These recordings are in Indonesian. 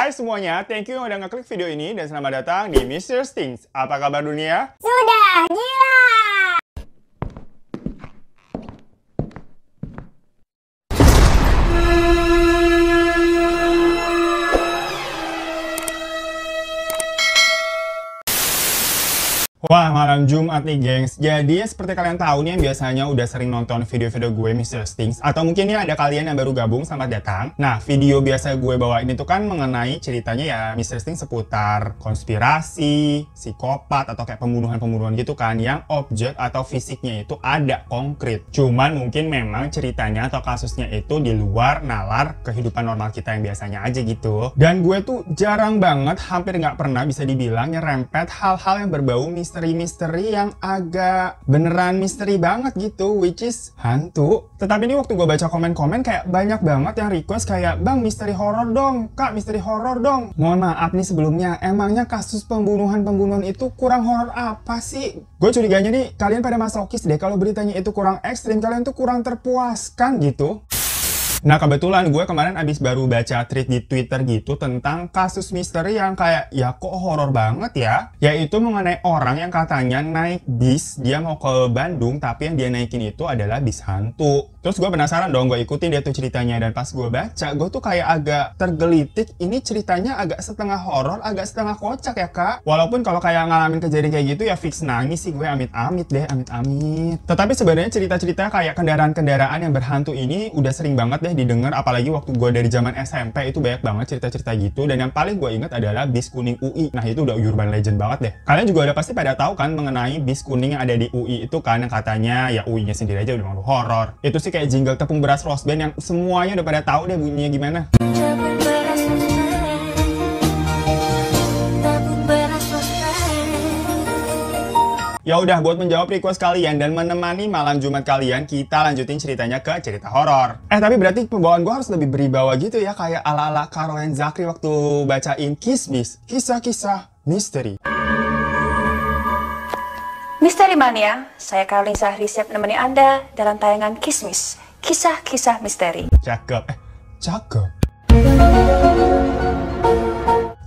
Hai semuanya, thank you yang udah ngeklik video ini dan selamat datang di Mr. Stings. Apa kabar dunia? Sudah, gila! Wah, malam Jumat nih, gengs. Jadi, seperti kalian tahu nih yang biasanya udah sering nonton video-video gue Mr. Stings, atau mungkin nih ada kalian yang baru gabung, selamat datang. Nah, video biasa gue bawa ini tuh kan mengenai ceritanya ya Mr. Stings seputar konspirasi, psikopat, atau kayak pembunuhan-pembunuhan gitu kan, yang objek atau fisiknya itu ada konkret. Cuman mungkin memang ceritanya atau kasusnya itu di luar nalar kehidupan normal kita yang biasanya aja gitu. Dan gue tuh jarang banget, hampir nggak pernah bisa dibilang nyerempet hal-hal yang berbau Mr misteri-misteri yang agak beneran misteri banget gitu, which is hantu. Tetapi ini waktu gue baca komen-komen kayak banyak banget yang request kayak, Bang misteri horor dong, Kak misteri horor dong. Mohon maaf nih sebelumnya, emangnya kasus pembunuhan-pembunuhan itu kurang horor apa sih? Gue curiganya nih, kalian pada masokis deh kalau beritanya itu kurang ekstrim, kalian tuh kurang terpuaskan gitu. Nah kebetulan gue kemarin abis baru baca tweet di Twitter gitu tentang kasus misteri yang kayak ya kok horor banget ya. Yaitu mengenai orang yang katanya naik bis, dia mau ke Bandung tapi yang dia naikin itu adalah bis hantu. Terus gue penasaran dong, gue ikutin dia tuh ceritanya dan pas gue baca, gue tuh kayak agak tergelitik. Ini ceritanya agak setengah horor, agak setengah kocak ya kak. Walaupun kalau kayak ngalamin kejadian kayak gitu ya fix nangis sih gue amit-amit deh, amit-amit. Tetapi sebenarnya cerita-cerita kayak kendaraan-kendaraan yang berhantu ini udah sering banget deh didengar, apalagi waktu gue dari zaman SMP itu banyak banget cerita-cerita gitu. Dan yang paling gue ingat adalah bis kuning UI. Nah itu udah urban legend banget deh. Kalian juga udah pasti pada tahu kan mengenai bis kuning yang ada di UI itu kan yang katanya ya UI-nya sendiri aja udah malu horor. Itu sih sih kayak jingle tepung beras Rose Band yang semuanya udah pada tahu deh bunyinya gimana. Ya udah buat menjawab request kalian dan menemani malam Jumat kalian, kita lanjutin ceritanya ke cerita horor. Eh tapi berarti pembawaan gue harus lebih beribawa gitu ya kayak ala-ala Karolen Zakri waktu bacain Kismis, kisah-kisah misteri. Misteri Mania, saya Karolin Sahri siap menemani Anda dalam tayangan Kismis, kisah-kisah misteri. Cakep, eh, cakep.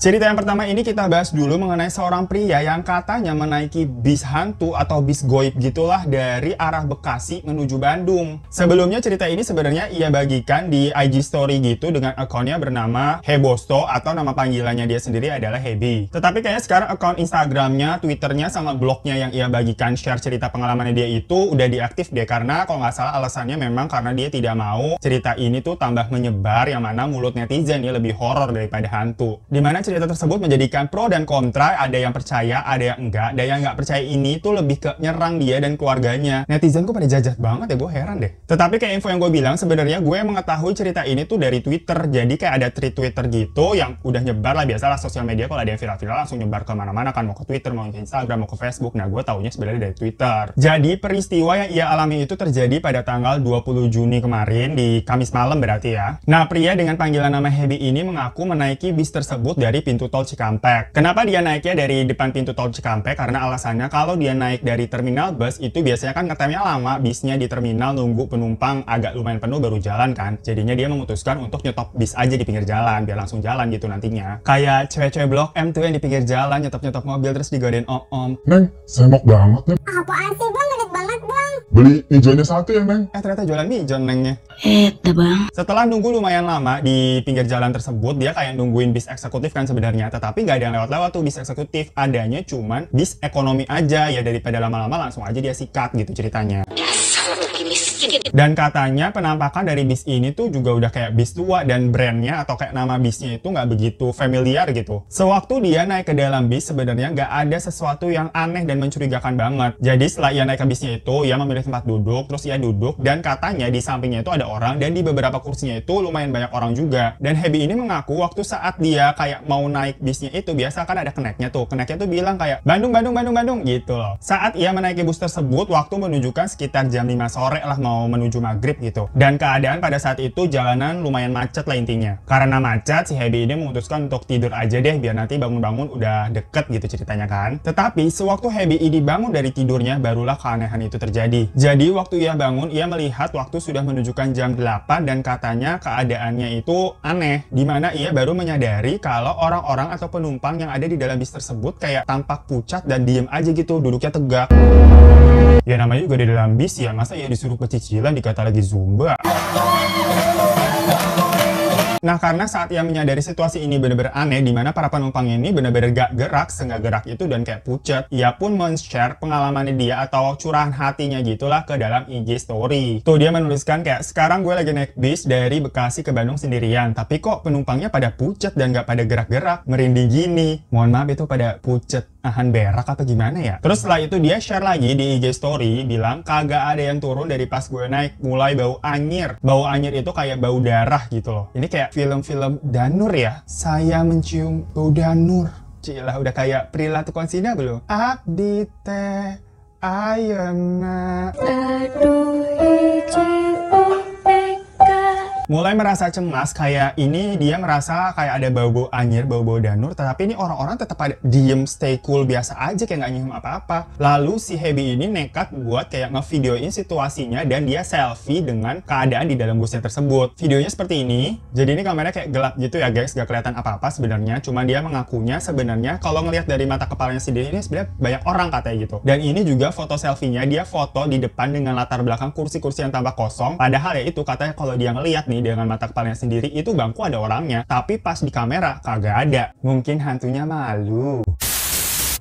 Cerita yang pertama ini kita bahas dulu mengenai seorang pria yang katanya menaiki bis hantu atau bis goib gitulah dari arah Bekasi menuju Bandung. Sebelumnya cerita ini sebenarnya ia bagikan di IG story gitu dengan akunnya bernama Hebosto atau nama panggilannya dia sendiri adalah Hebi. Tetapi kayaknya sekarang akun Instagramnya, Twitternya sama blognya yang ia bagikan share cerita pengalamannya dia itu udah diaktif deh karena kalau nggak salah alasannya memang karena dia tidak mau cerita ini tuh tambah menyebar yang mana mulut netizen ya lebih horror daripada hantu. Dimana cerita cerita tersebut menjadikan pro dan kontra, ada yang percaya, ada yang enggak, ada yang enggak percaya ini tuh lebih ke nyerang dia dan keluarganya. Netizen gue pada jajat banget ya, gue heran deh. Tetapi kayak info yang gue bilang, sebenarnya gue yang mengetahui cerita ini tuh dari Twitter. Jadi kayak ada tweet Twitter gitu yang udah nyebar lah, biasalah sosial media kalau ada yang viral-viral langsung nyebar kemana-mana kan, mau ke Twitter, mau ke Instagram, mau ke Facebook. Nah, gue taunya sebenarnya dari Twitter. Jadi peristiwa yang ia alami itu terjadi pada tanggal 20 Juni kemarin, di Kamis malam berarti ya. Nah, pria dengan panggilan nama Hebi ini mengaku menaiki bis tersebut dari pintu tol Cikampek. Kenapa dia naiknya dari depan pintu tol Cikampek? Karena alasannya kalau dia naik dari terminal bus itu biasanya kan ngetemnya lama, bisnya di terminal nunggu penumpang agak lumayan penuh baru jalan kan. Jadinya dia memutuskan untuk nyetop bis aja di pinggir jalan, biar langsung jalan gitu nantinya. Kayak cewek-cewek Blok M tuh yang di pinggir jalan nyetop-nyetop mobil terus digodain om-om. Neng, semok banget nih. Apaan sih bang? Beli mijonnya satu ya, Neng? Eh, ternyata jualan mijon, Nengnya. Eh, bang. Setelah nunggu lumayan lama di pinggir jalan tersebut, dia kayak nungguin bis eksekutif kan sebenarnya. Tetapi nggak ada yang lewat-lewat tuh bis eksekutif. Adanya cuman bis ekonomi aja. Ya daripada lama-lama langsung aja dia sikat gitu ceritanya. Dan katanya penampakan dari bis ini tuh juga udah kayak bis tua dan brandnya atau kayak nama bisnya itu nggak begitu familiar gitu. Sewaktu dia naik ke dalam bis sebenarnya nggak ada sesuatu yang aneh dan mencurigakan banget. Jadi setelah ia naik ke bisnya itu, ia memilih tempat duduk, terus ia duduk dan katanya di sampingnya itu ada orang dan di beberapa kursinya itu lumayan banyak orang juga. Dan Hebi ini mengaku waktu saat dia kayak mau naik bisnya itu biasa kan ada keneknya tuh. Keneknya tuh bilang kayak Bandung, Bandung, Bandung, Bandung gitu loh. Saat ia menaiki bus tersebut, waktu menunjukkan sekitar jam 5 sore lah mau mau menuju maghrib gitu. Dan keadaan pada saat itu jalanan lumayan macet lah intinya. Karena macet, si Hebi ini memutuskan untuk tidur aja deh biar nanti bangun-bangun udah deket gitu ceritanya kan. Tetapi sewaktu Hebi ini bangun dari tidurnya barulah keanehan itu terjadi. Jadi waktu ia bangun, ia melihat waktu sudah menunjukkan jam 8 dan katanya keadaannya itu aneh. Dimana ia baru menyadari kalau orang-orang atau penumpang yang ada di dalam bis tersebut kayak tampak pucat dan diem aja gitu, duduknya tegak. Ya namanya juga di dalam bis ya, masa ia disuruh pecih kecilan dikata lagi Zumba. Nah, karena saat ia menyadari situasi ini benar-benar aneh, di mana para penumpang ini benar-benar gak gerak, senggak gerak itu dan kayak pucat, ia pun men-share pengalamannya dia atau curahan hatinya gitulah ke dalam IG story. Tuh dia menuliskan kayak, sekarang gue lagi naik bis dari Bekasi ke Bandung sendirian, tapi kok penumpangnya pada pucat dan gak pada gerak-gerak, merinding gini. Mohon maaf itu pada pucat nahan berak apa gimana ya terus setelah itu dia share lagi di IG story bilang kagak ada yang turun dari pas gue naik mulai bau anyir bau anyir itu kayak bau darah gitu loh ini kayak film-film Danur ya saya mencium bau Danur Cilah udah kayak perilaku konsina belum? Abdi teh ayana aduh mulai merasa cemas kayak ini dia merasa kayak ada bau-bau anjir, bau-bau danur tetapi ini orang-orang tetap ada diem stay cool biasa aja kayak nggak nyium apa-apa lalu si Hebi ini nekat buat kayak ngevideoin situasinya dan dia selfie dengan keadaan di dalam busnya tersebut videonya seperti ini jadi ini kameranya kayak gelap gitu ya guys gak kelihatan apa-apa sebenarnya cuma dia mengakunya sebenarnya kalau ngelihat dari mata kepalanya sendiri ini sebenarnya banyak orang katanya gitu dan ini juga foto selfie-nya dia foto di depan dengan latar belakang kursi-kursi yang tambah kosong padahal ya itu katanya kalau dia ngelihat nih dengan mata kepalanya sendiri itu bangku ada orangnya tapi pas di kamera kagak ada mungkin hantunya malu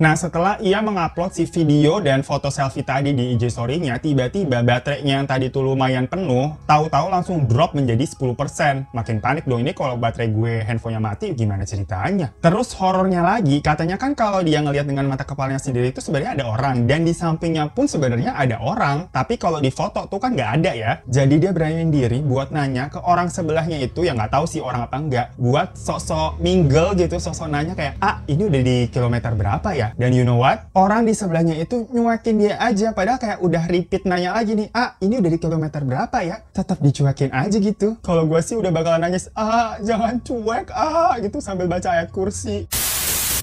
Nah, setelah ia mengupload si video dan foto selfie tadi di IG story-nya, tiba-tiba baterainya yang tadi tuh lumayan penuh, tahu-tahu langsung drop menjadi 10%. Makin panik dong, ini kalau baterai gue handphonenya mati gimana ceritanya? Terus horornya lagi, katanya kan kalau dia ngelihat dengan mata kepalanya sendiri itu sebenarnya ada orang, dan di sampingnya pun sebenarnya ada orang, tapi kalau di foto tuh kan nggak ada ya. Jadi dia beraniin diri buat nanya ke orang sebelahnya itu yang nggak tahu sih orang apa enggak, buat sosok mingle gitu, sosok nanya kayak, ah ini udah di kilometer berapa ya? Dan you know what? Orang di sebelahnya itu nyuakin dia aja, padahal kayak udah repeat nanya lagi nih, ah ini udah di kilometer berapa ya? Tetap dicuekin aja gitu. Kalau gue sih udah bakalan nangis, ah jangan cuek, ah gitu sambil baca ayat kursi.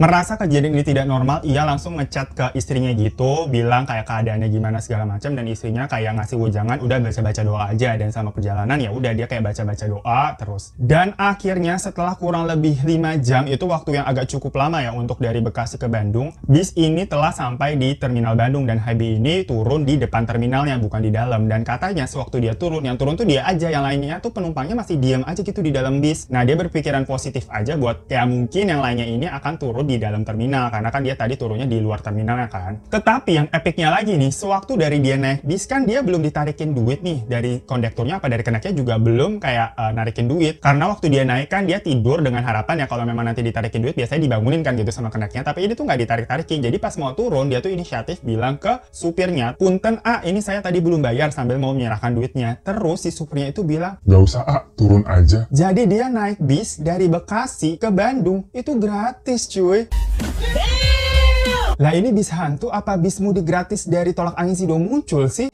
Merasa kejadian ini tidak normal, ia langsung ngechat ke istrinya gitu, bilang kayak keadaannya gimana segala macam dan istrinya kayak ngasih wejangan udah baca-baca doa aja dan sama perjalanan ya udah dia kayak baca-baca doa terus. Dan akhirnya setelah kurang lebih 5 jam itu waktu yang agak cukup lama ya untuk dari Bekasi ke Bandung, bis ini telah sampai di Terminal Bandung dan Habi ini turun di depan terminalnya bukan di dalam dan katanya sewaktu dia turun yang turun tuh dia aja yang lainnya tuh penumpangnya masih diam aja gitu di dalam bis. Nah, dia berpikiran positif aja buat ya mungkin yang lainnya ini akan turun di dalam terminal karena kan dia tadi turunnya di luar terminalnya kan. Tetapi yang epicnya lagi nih, sewaktu dari dia naik bis kan dia belum ditarikin duit nih dari kondekturnya apa dari kenaknya juga belum kayak uh, narikin duit karena waktu dia naik kan dia tidur dengan harapan ya kalau memang nanti ditarikin duit biasanya dibangunin kan gitu sama kenaknya tapi ini tuh nggak ditarik-tarikin jadi pas mau turun dia tuh inisiatif bilang ke supirnya punten A ini saya tadi belum bayar sambil mau menyerahkan duitnya terus si supirnya itu bilang nggak usah A turun aja jadi dia naik bis dari Bekasi ke Bandung itu gratis cuy cuy. Lah ini bis hantu apa bis mudik gratis dari tolak angin Sido muncul sih?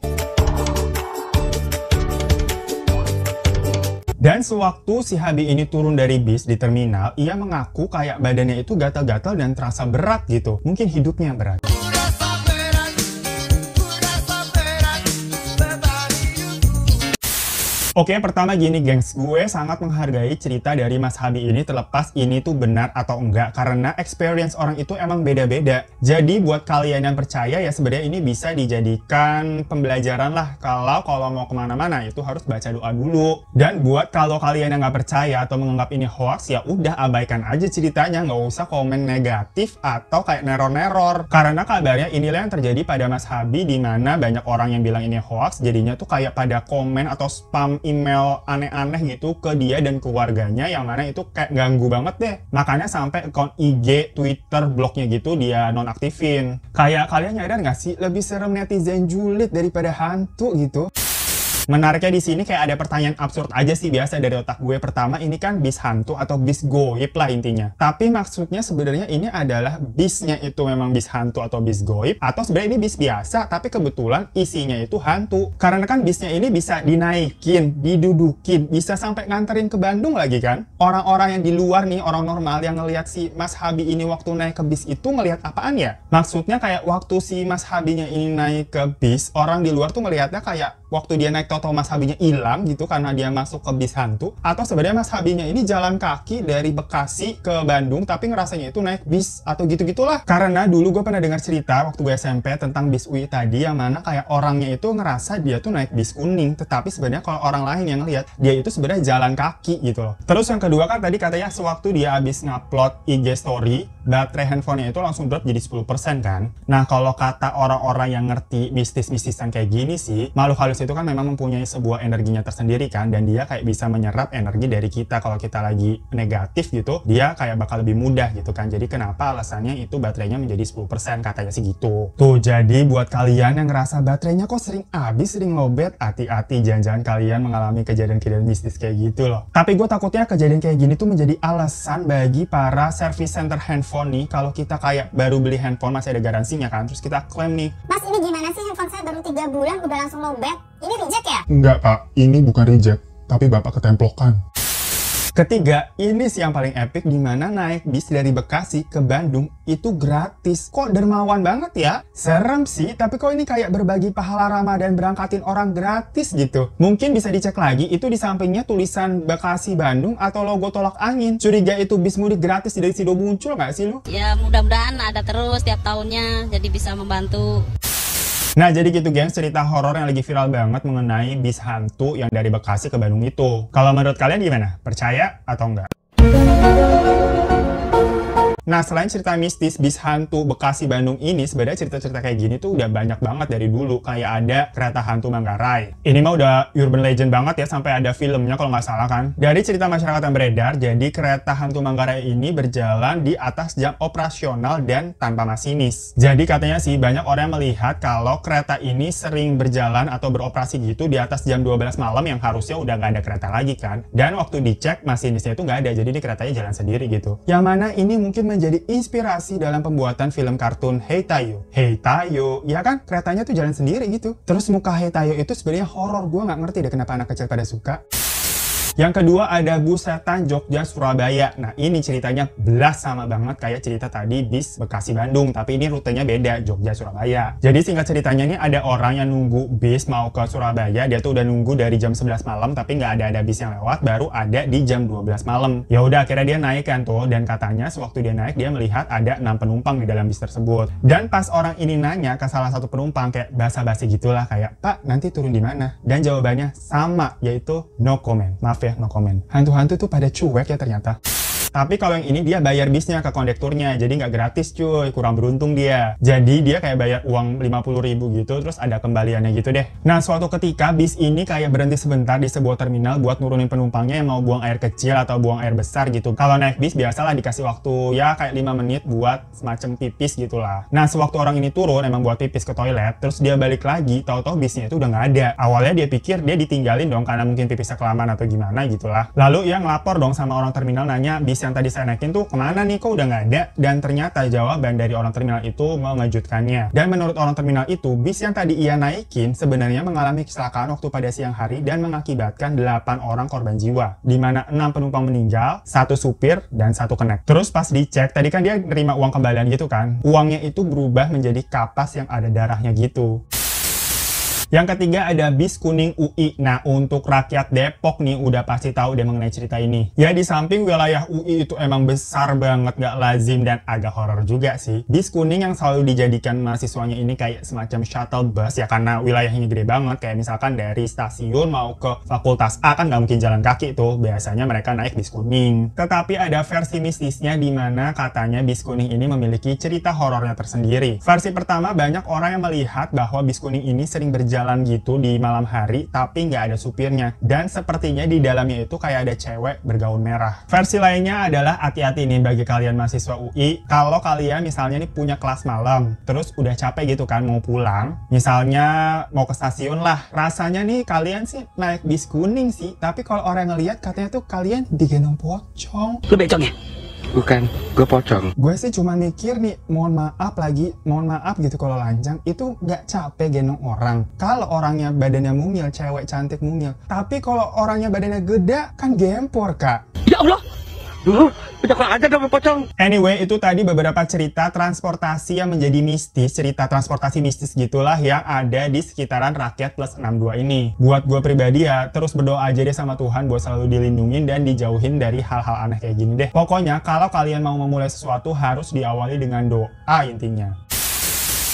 Dan sewaktu si Habi ini turun dari bis di terminal, ia mengaku kayak badannya itu gatal-gatal dan terasa berat gitu. Mungkin hidupnya berat. Oke, pertama gini gengs, gue sangat menghargai cerita dari Mas Habi ini terlepas ini tuh benar atau enggak karena experience orang itu emang beda-beda. Jadi buat kalian yang percaya ya sebenarnya ini bisa dijadikan pembelajaran lah kalau kalau mau kemana-mana itu harus baca doa dulu. Dan buat kalau kalian yang nggak percaya atau menganggap ini hoax ya udah abaikan aja ceritanya nggak usah komen negatif atau kayak neror-neror karena kabarnya inilah yang terjadi pada Mas Habi di mana banyak orang yang bilang ini hoax jadinya tuh kayak pada komen atau spam email aneh-aneh gitu ke dia dan keluarganya yang mana itu kayak ganggu banget deh makanya sampai akun IG Twitter blognya gitu dia nonaktifin kayak kalian nyadar nggak sih lebih serem netizen julid daripada hantu gitu Menariknya di sini kayak ada pertanyaan absurd aja sih biasa dari otak gue. Pertama ini kan bis hantu atau bis goib lah intinya. Tapi maksudnya sebenarnya ini adalah bisnya itu memang bis hantu atau bis goib atau sebenarnya ini bis biasa tapi kebetulan isinya itu hantu. Karena kan bisnya ini bisa dinaikin, didudukin, bisa sampai nganterin ke Bandung lagi kan. Orang-orang yang di luar nih, orang normal yang ngelihat si Mas Habi ini waktu naik ke bis itu ngelihat apaan ya? Maksudnya kayak waktu si Mas Habinya ini naik ke bis, orang di luar tuh ngelihatnya kayak waktu dia naik ke atau Mas Habinya hilang gitu karena dia masuk ke bis hantu atau sebenarnya Mas Habinya ini jalan kaki dari Bekasi ke Bandung tapi ngerasanya itu naik bis atau gitu-gitulah karena dulu gue pernah dengar cerita waktu gue SMP tentang bis UI tadi yang mana kayak orangnya itu ngerasa dia tuh naik bis kuning tetapi sebenarnya kalau orang lain yang lihat dia itu sebenarnya jalan kaki gitu loh terus yang kedua kan tadi katanya sewaktu dia habis ngupload IG story baterai handphonenya itu langsung drop jadi 10% kan nah kalau kata orang-orang yang ngerti mistis-mistisan kayak gini sih makhluk halus itu kan memang mempunyai mempunyai sebuah energinya tersendiri kan dan dia kayak bisa menyerap energi dari kita kalau kita lagi negatif gitu dia kayak bakal lebih mudah gitu kan jadi kenapa alasannya itu baterainya menjadi 10% katanya sih gitu tuh jadi buat kalian yang ngerasa baterainya kok sering habis sering lobet hati-hati jangan-jangan kalian mengalami kejadian-kejadian mistis kayak gitu loh tapi gue takutnya kejadian kayak gini tuh menjadi alasan bagi para service center handphone nih kalau kita kayak baru beli handphone masih ada garansinya kan terus kita klaim nih mas ini gimana sih tiga bulan udah langsung mau Ini reject ya? Enggak, Pak. Ini bukan reject, tapi Bapak ketemplokan. Ketiga, ini sih yang paling epic di mana naik bis dari Bekasi ke Bandung itu gratis. Kok dermawan banget ya? Serem sih, tapi kok ini kayak berbagi pahala Ramadan berangkatin orang gratis gitu. Mungkin bisa dicek lagi, itu di sampingnya tulisan Bekasi Bandung atau logo tolak angin. Curiga itu bis mudik gratis dari Sido muncul nggak sih lu? Ya mudah-mudahan ada terus tiap tahunnya, jadi bisa membantu. Nah, jadi gitu geng, cerita horor yang lagi viral banget mengenai bis hantu yang dari Bekasi ke Bandung itu. Kalau menurut kalian gimana? Percaya atau enggak? Nah, selain cerita mistis, bis hantu, Bekasi, Bandung ini, sebenarnya cerita-cerita kayak gini tuh udah banyak banget dari dulu. Kayak ada kereta hantu Manggarai. Ini mah udah urban legend banget ya, sampai ada filmnya kalau nggak salah kan. Dari cerita masyarakat yang beredar, jadi kereta hantu Manggarai ini berjalan di atas jam operasional dan tanpa masinis. Jadi katanya sih, banyak orang yang melihat kalau kereta ini sering berjalan atau beroperasi gitu di atas jam 12 malam yang harusnya udah nggak ada kereta lagi kan. Dan waktu dicek, masinisnya itu nggak ada, jadi ini keretanya jalan sendiri gitu. Yang mana ini mungkin menjadi inspirasi dalam pembuatan film kartun Hey Tayo. Hey Tayo, ya kan? Keretanya tuh jalan sendiri gitu. Terus muka Hey Tayo itu sebenarnya horor gue nggak ngerti deh kenapa anak kecil pada suka. Yang kedua ada Busetan Jogja Surabaya. Nah ini ceritanya belas sama banget kayak cerita tadi bis Bekasi Bandung. Tapi ini rutenya beda Jogja Surabaya. Jadi singkat ceritanya ini ada orang yang nunggu bis mau ke Surabaya. Dia tuh udah nunggu dari jam 11 malam tapi nggak ada ada bis yang lewat. Baru ada di jam 12 malam. Ya udah akhirnya dia naik kan tuh dan katanya sewaktu dia naik dia melihat ada enam penumpang di dalam bis tersebut. Dan pas orang ini nanya ke salah satu penumpang kayak basa-basi gitulah kayak Pak nanti turun di mana? Dan jawabannya sama yaitu no comment. Maaf ya, ya, no comment. Hantu-hantu tuh pada cuek ya ternyata. Tapi kalau yang ini dia bayar bisnya ke kondekturnya, jadi nggak gratis cuy, kurang beruntung dia. Jadi dia kayak bayar uang 50 ribu gitu, terus ada kembaliannya gitu deh. Nah suatu ketika bis ini kayak berhenti sebentar di sebuah terminal buat nurunin penumpangnya yang mau buang air kecil atau buang air besar gitu. Kalau naik bis biasalah dikasih waktu ya kayak 5 menit buat semacam pipis gitulah. Nah sewaktu orang ini turun emang buat pipis ke toilet, terus dia balik lagi, tahu-tahu bisnya itu udah nggak ada. Awalnya dia pikir dia ditinggalin dong karena mungkin pipisnya kelamaan atau gimana gitulah. Lalu yang lapor dong sama orang terminal nanya bisa yang tadi saya naikin tuh kemana nih kok udah nggak ada dan ternyata jawaban dari orang terminal itu mengejutkannya dan menurut orang terminal itu bis yang tadi ia naikin sebenarnya mengalami kecelakaan waktu pada siang hari dan mengakibatkan 8 orang korban jiwa di mana 6 penumpang meninggal satu supir dan satu kenek terus pas dicek tadi kan dia nerima uang kembalian gitu kan uangnya itu berubah menjadi kapas yang ada darahnya gitu yang ketiga ada bis kuning UI. Nah, untuk rakyat Depok nih udah pasti tahu deh mengenai cerita ini. Ya, di samping wilayah UI itu emang besar banget, gak lazim dan agak horor juga sih. Bis kuning yang selalu dijadikan mahasiswanya ini kayak semacam shuttle bus ya karena wilayahnya gede banget. Kayak misalkan dari stasiun mau ke fakultas A kan nggak mungkin jalan kaki tuh. Biasanya mereka naik bis kuning. Tetapi ada versi mistisnya di mana katanya bis kuning ini memiliki cerita horornya tersendiri. Versi pertama banyak orang yang melihat bahwa bis kuning ini sering berjalan jalan gitu di malam hari tapi nggak ada supirnya dan sepertinya di dalamnya itu kayak ada cewek bergaun merah versi lainnya adalah hati-hati nih bagi kalian mahasiswa UI kalau kalian misalnya nih punya kelas malam terus udah capek gitu kan mau pulang misalnya mau ke stasiun lah rasanya nih kalian sih naik bis kuning sih tapi kalau orang ngelihat katanya tuh kalian digendong pocong lu becong ya? Bukan, gue pocong. Gue sih cuma mikir nih, mohon maaf lagi, mohon maaf gitu kalau lanjang itu nggak capek gendong orang. Kalau orangnya badannya mungil, cewek cantik mungil. Tapi kalau orangnya badannya gede, kan gempor, Kak. Ya Allah, aja dong pocong. Anyway, itu tadi beberapa cerita transportasi yang menjadi mistis, cerita transportasi mistis gitulah yang ada di sekitaran Rakyat Plus 62 ini. Buat gue pribadi ya, terus berdoa aja deh sama Tuhan buat selalu dilindungin dan dijauhin dari hal-hal aneh kayak gini deh. Pokoknya kalau kalian mau memulai sesuatu harus diawali dengan doa intinya.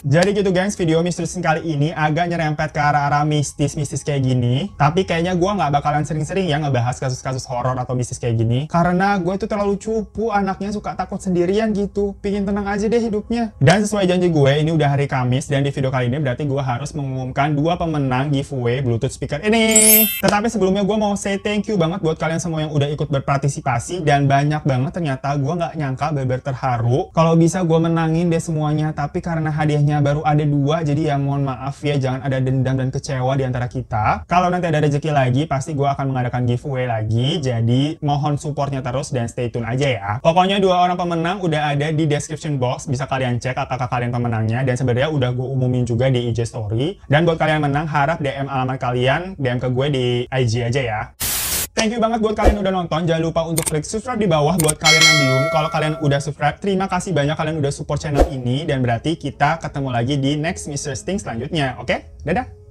Jadi gitu gengs, video misterius kali ini agak nyerempet ke arah-arah mistis-mistis kayak gini. Tapi kayaknya gue nggak bakalan sering-sering ya ngebahas kasus-kasus horor atau mistis kayak gini. Karena gue itu terlalu cupu, anaknya suka takut sendirian gitu. Pingin tenang aja deh hidupnya. Dan sesuai janji gue, ini udah hari Kamis. Dan di video kali ini berarti gue harus mengumumkan dua pemenang giveaway Bluetooth speaker ini. Tetapi sebelumnya gue mau say thank you banget buat kalian semua yang udah ikut berpartisipasi. Dan banyak banget ternyata gue nggak nyangka beber terharu. Kalau bisa gue menangin deh semuanya. Tapi karena hadiahnya rezeknya baru ada dua, jadi ya mohon maaf ya jangan ada dendam dan kecewa di antara kita. Kalau nanti ada rezeki lagi, pasti gue akan mengadakan giveaway lagi, jadi mohon supportnya terus dan stay tune aja ya. Pokoknya dua orang pemenang udah ada di description box, bisa kalian cek apakah kalian pemenangnya, dan sebenarnya udah gue umumin juga di IG story. Dan buat kalian menang, harap DM alamat kalian, DM ke gue di IG aja ya. Thank you banget buat kalian udah nonton. Jangan lupa untuk klik subscribe di bawah buat kalian yang belum. Kalau kalian udah subscribe, terima kasih banyak kalian udah support channel ini. Dan berarti kita ketemu lagi di next Mr. Sting selanjutnya. Oke? Okay? Dadah!